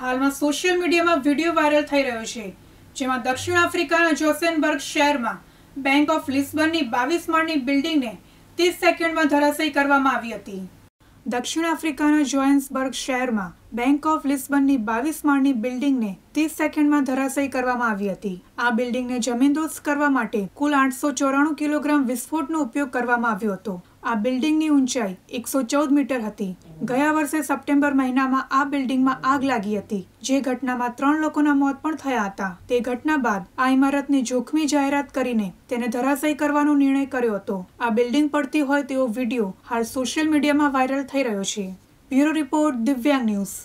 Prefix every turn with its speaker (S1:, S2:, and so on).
S1: હાલમાં સોશિયલ મીડિયામાં video viral થઈ રહ્યો છે જેમાં દક્ષિણ આફ્રિકાના જોસેનબર્ગ શહેરમાં બેંક ઓફ લિસ્બનની બાવીસ માળની બિલ્ડિંગને ત્રીસ સેકન્ડમાં ધરાશયી કરવામાં આવી હતી દક્ષિણ આફ્રિકાના જોહેન્સબર્ગ શહેરમાં બેંક ઓફ લિસ્બનની બાવીસ માળની બિલ્ડિંગને ત્રીસ સેકન્ડમાં ધરાશયી કરવામાં આવી હતી આ બિલ્ડિંગને જમીનદોસ્ત કરવા માટે કુલ આઠસો ચોરાણું કિલોગ્રામ વિસ્ફોટનો ઉપયોગ કરવામાં આવ્યો હતો આ બિલ્ડિંગની ઊંચાઈ એકસો ચૌદ મીટર હતી ગયા વર્ષે સપ્ટેમ્બર મહિનામાં આ બિલ્ડિંગમાં આગ લાગી હતી જે ઘટનામાં ત્રણ લોકોના મોત પણ થયા હતા તે ઘટના બાદ આ ઇમારતની જોખમી જાહેરાત કરીને તેને ધરાશયી કરવાનો નિર્ણય કર્યો હતો આ બિલ્ડિંગ પડતી હોય તેવો વિડીયો હાલ સોશિયલ મીડિયામાં વાયરલ થઈ રહ્યો છે બ્યુરો રિપોર્ટ દિવ્યાંગ ન્યૂઝ